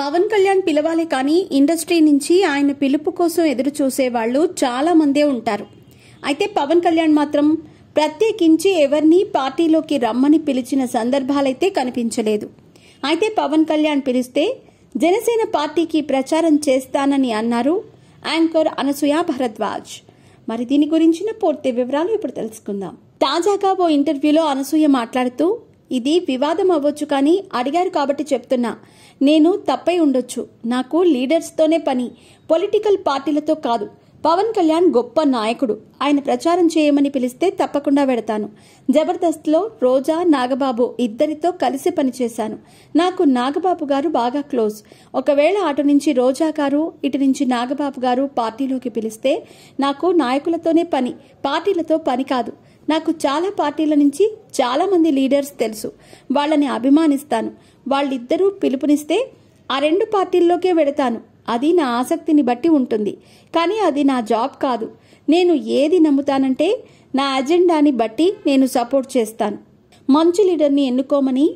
పవన్ కళ్యాణ్ పిలవాలి కానీ ఇండస్ట్రీ నుంచి ఆయన పిలుపు కోసం ఎదురు వాళ్ళు చాలా మందే ఉంటారు అయితే పవన్ కళ్యాణ్ మాత్రం ప్రత్యేకించి ఎవరిని పార్టీలోకి రమ్మని పిలిచిన సందర్భాలైతే కనిపించలేదు అయితే పవన్ కళ్యాణ్ పిలిస్తే జనసేన పార్టీకి ప్రచారం చేస్తానని అన్నారు యాంకర్ అనసూయ భరద్వాజ్ మరి దీని గురించిన పూర్తి వివరాలు ఇప్పుడు తెలుసుకుందాం తాజాగా ఓ ఇంటర్వ్యూలో అనసూయ మాట్లాడుతూ ఇది వివాదం అవ్వచ్చు కానీ అడిగారు కాబట్టి చెప్తున్నా నేను తప్పై ఉండొచ్చు నాకు లీడర్స్తోనే పని పొలిటికల్ పార్టీలతో కాదు పవన్ కళ్యాణ్ గొప్ప నాయకుడు ఆయన ప్రచారం చేయమని పిలిస్తే తప్పకుండా వెడతాను జబర్దస్త్లో రోజా నాగబాబు ఇద్దరితో కలిసి పనిచేశాను నాకు నాగబాబు గారు బాగా క్లోజ్ ఒకవేళ అటు నుంచి రోజా గారు ఇటు నుంచి నాగబాబు గారు పార్టీలోకి పిలిస్తే నాకు నాయకులతోనే పని పార్టీలతో పని కాదు నాకు చాలా పార్టీల నుంచి చాలామంది లీడర్స్ తెలుసు వాళ్ళని అభిమానిస్తాను వాళ్ళిద్దరూ పిలుపునిస్తే ఆ రెండు పార్టీల్లోకే వెడతాను అది నా ఆసక్తిని బట్టి ఉంటుంది కానీ అది నా జాబ్ కాదు నేను ఏది నమ్ముతానంటే నా అజెండాని బట్టి నేను సపోర్ట్ చేస్తాను మంచి లీడర్ని ఎన్నుకోమని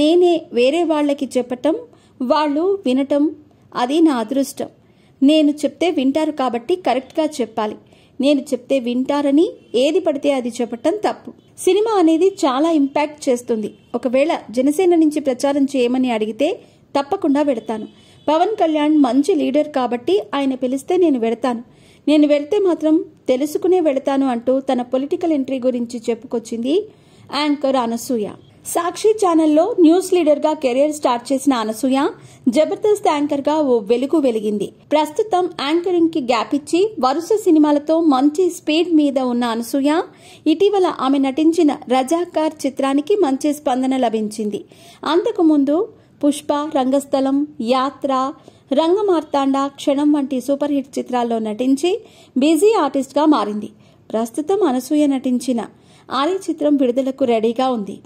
నేనే వేరే వాళ్ళకి చెప్పటం వాళ్ళు వినటం అది నా అదృష్టం నేను చెప్తే వింటారు కాబట్టి కరెక్ట్గా చెప్పాలి నేను చెప్తే వింటారని ఏది పడితే అది చెప్పటం తప్పు సినిమా అనేది చాలా ఇంపాక్ట్ చేస్తుంది ఒకవేళ జనసేన నుంచి ప్రచారం చేయమని అడిగితే తప్పకుండా వెడతాను పవన్ కళ్యాణ్ మంచి లీడర్ కాబట్టి ఆయన పిలిస్తే నేను వెడతాను నేను వెళ్తే మాత్రం తెలుసుకునే వెళతాను అంటూ తన పొలిటికల్ ఎంట్రీ గురించి చెప్పుకొచ్చింది యాంకర్ అనసూయ సాక్షి ఛానల్లో న్యూస్ లీడర్గా కెరీర్ స్టార్ట్ చేసిన అనసూయ జబర్దస్త్ యాంకర్గా ఓ వెలుగు వెలిగింది ప్రస్తుతం యాంకరింగ్కి గ్యాప్ ఇచ్చి వరుస సినిమాలతో మంచి స్పీడ్ మీద ఉన్న అనసూయ ఇటీవల ఆమె నటించిన రజాకార్ చిత్రానికి మంచి స్పందన లభించింది అంతకుముందు పుష్ప రంగస్థలం యాత్ర రంగమార్తాండ క్షణం వంటి సూపర్ హిట్ చిత్రాల్లో నటించి బిజీ ఆర్టిస్ట్గా మారింది ప్రస్తుతం అనసూయ నటించిన ఆలయ చిత్రం విడుదలకు రెడీగా ఉంది